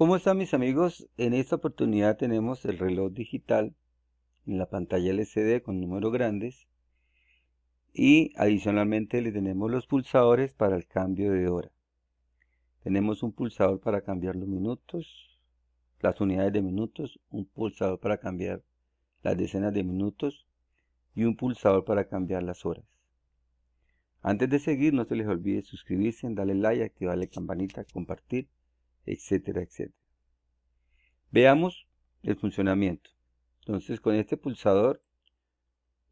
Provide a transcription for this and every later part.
¿Cómo están mis amigos? En esta oportunidad tenemos el reloj digital en la pantalla LCD con números grandes y adicionalmente le tenemos los pulsadores para el cambio de hora. Tenemos un pulsador para cambiar los minutos, las unidades de minutos, un pulsador para cambiar las decenas de minutos y un pulsador para cambiar las horas. Antes de seguir, no se les olvide suscribirse, darle like, activar la campanita, compartir etcétera, etcétera. Veamos el funcionamiento. Entonces, con este pulsador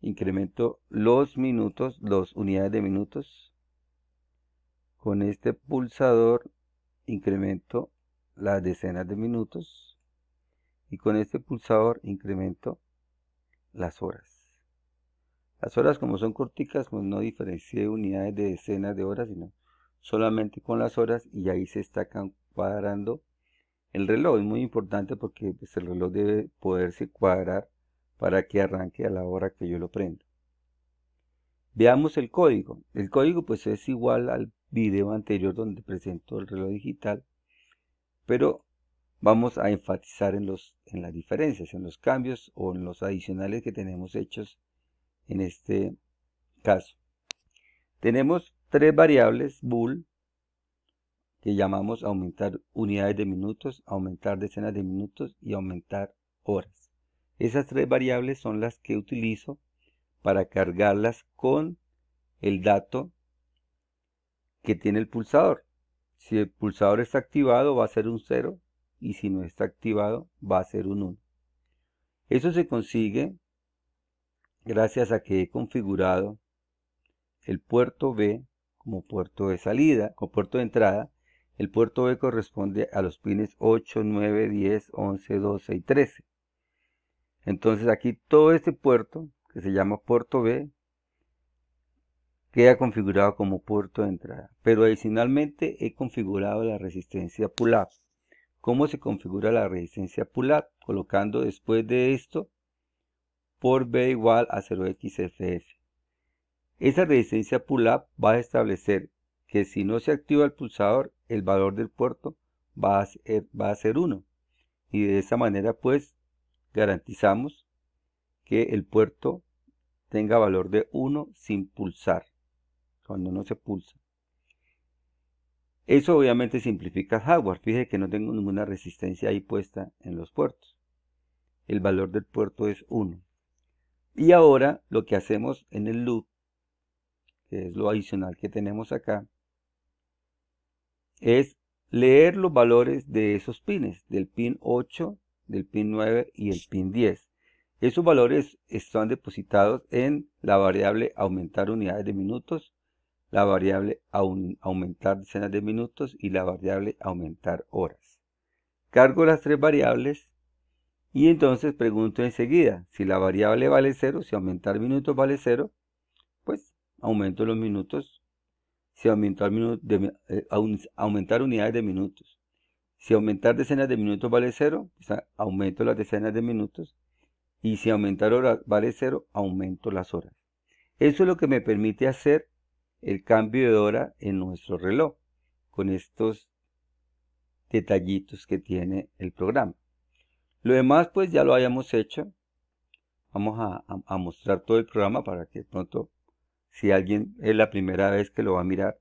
incremento los minutos, las unidades de minutos. Con este pulsador incremento las decenas de minutos. Y con este pulsador incremento las horas. Las horas como son corticas, pues no diferencié unidades de decenas de horas, sino solamente con las horas y ahí se está cuadrando el reloj. Es muy importante porque pues, el reloj debe poderse cuadrar para que arranque a la hora que yo lo prendo. Veamos el código. El código pues es igual al video anterior donde presento el reloj digital, pero vamos a enfatizar en, los, en las diferencias, en los cambios o en los adicionales que tenemos hechos en este caso. Tenemos tres variables bool que llamamos aumentar unidades de minutos, aumentar decenas de minutos y aumentar horas. Esas tres variables son las que utilizo para cargarlas con el dato que tiene el pulsador. Si el pulsador está activado va a ser un 0 y si no está activado va a ser un 1. Eso se consigue gracias a que he configurado el puerto B como puerto de salida, o puerto de entrada. El puerto B corresponde a los pines 8, 9, 10, 11, 12 y 13. Entonces aquí todo este puerto, que se llama puerto B, queda configurado como puerto de entrada. Pero adicionalmente he configurado la resistencia pull-up. ¿Cómo se configura la resistencia pull-up? Colocando después de esto por B igual a 0xFF. Esa resistencia pull-up va a establecer que si no se activa el pulsador, el valor del puerto va a ser, va 1. Y de esa manera, pues, garantizamos que el puerto tenga valor de 1 sin pulsar, cuando no se pulsa. Eso obviamente simplifica el hardware. Fíjese que no tengo ninguna resistencia ahí puesta en los puertos. El valor del puerto es 1. Y ahora lo que hacemos en el loop que es lo adicional que tenemos acá, es leer los valores de esos pines, del pin 8, del pin 9 y el pin 10. Esos valores están depositados en la variable aumentar unidades de minutos, la variable aumentar decenas de minutos y la variable aumentar horas. Cargo las tres variables y entonces pregunto enseguida si la variable vale 0, si aumentar minutos vale 0 aumento los minutos, si aumentar, eh, aumentar unidades de minutos. Si aumentar decenas de minutos vale cero, aumento las decenas de minutos. Y si aumentar horas vale cero, aumento las horas. Eso es lo que me permite hacer el cambio de hora en nuestro reloj, con estos detallitos que tiene el programa. Lo demás pues ya lo hayamos hecho. Vamos a mostrar todo el programa para que pronto si alguien es la primera vez que lo va a mirar.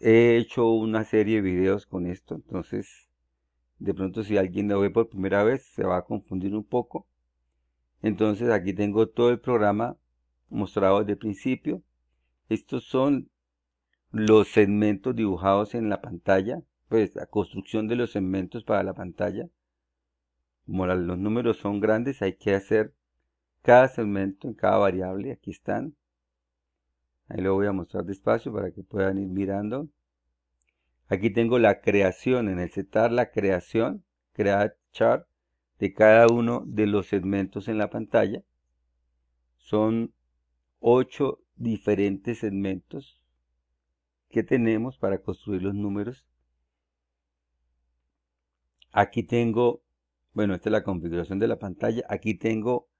He hecho una serie de videos con esto, entonces de pronto si alguien lo ve por primera vez se va a confundir un poco. Entonces aquí tengo todo el programa mostrado desde principio. Estos son los segmentos dibujados en la pantalla, pues la construcción de los segmentos para la pantalla. Como los números son grandes hay que hacer cada segmento, en cada variable, aquí están. Ahí lo voy a mostrar despacio para que puedan ir mirando. Aquí tengo la creación, en el setar la creación, crear chart de cada uno de los segmentos en la pantalla. Son ocho diferentes segmentos que tenemos para construir los números. Aquí tengo, bueno, esta es la configuración de la pantalla. Aquí tengo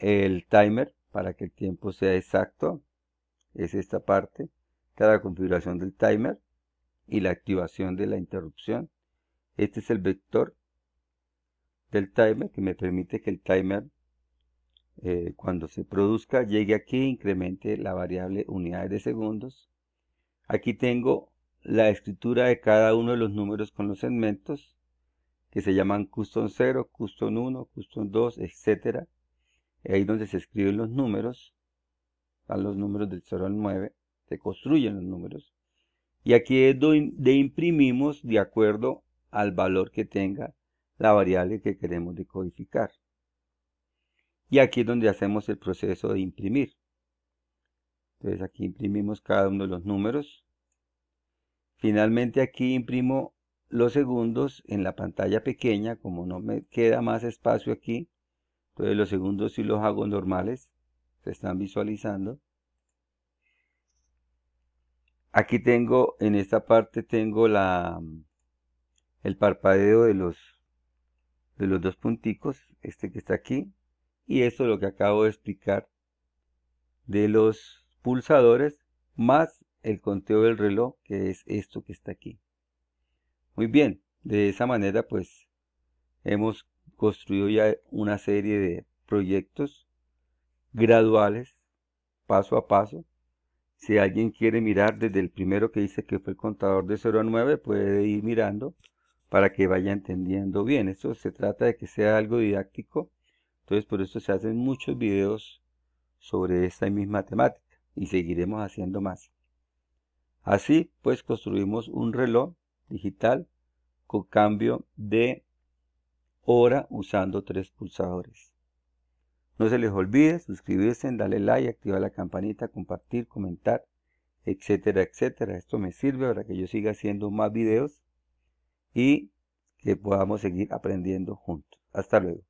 el timer para que el tiempo sea exacto es esta parte Cada configuración del timer y la activación de la interrupción este es el vector del timer que me permite que el timer eh, cuando se produzca llegue aquí incremente la variable unidades de segundos aquí tengo la escritura de cada uno de los números con los segmentos que se llaman custom 0, custom 1, custom 2, etcétera ahí donde se escriben los números, están los números del 0 al 9, se construyen los números, y aquí es donde imprimimos de acuerdo al valor que tenga la variable que queremos decodificar. Y aquí es donde hacemos el proceso de imprimir. Entonces aquí imprimimos cada uno de los números. Finalmente aquí imprimo los segundos en la pantalla pequeña, como no me queda más espacio aquí, entonces los segundos y los hago normales, se están visualizando. Aquí tengo, en esta parte tengo la, el parpadeo de los, de los dos punticos, este que está aquí, y esto es lo que acabo de explicar de los pulsadores, más el conteo del reloj, que es esto que está aquí. Muy bien, de esa manera pues hemos construyó ya una serie de proyectos graduales, paso a paso. Si alguien quiere mirar desde el primero que dice que fue el contador de 0 a 9, puede ir mirando para que vaya entendiendo bien. Esto se trata de que sea algo didáctico, entonces por eso se hacen muchos videos sobre esta misma temática y seguiremos haciendo más. Así pues construimos un reloj digital con cambio de hora usando tres pulsadores. No se les olvide suscribirse, darle like, activar la campanita, compartir, comentar, etcétera, etcétera. Esto me sirve para que yo siga haciendo más videos y que podamos seguir aprendiendo juntos. Hasta luego.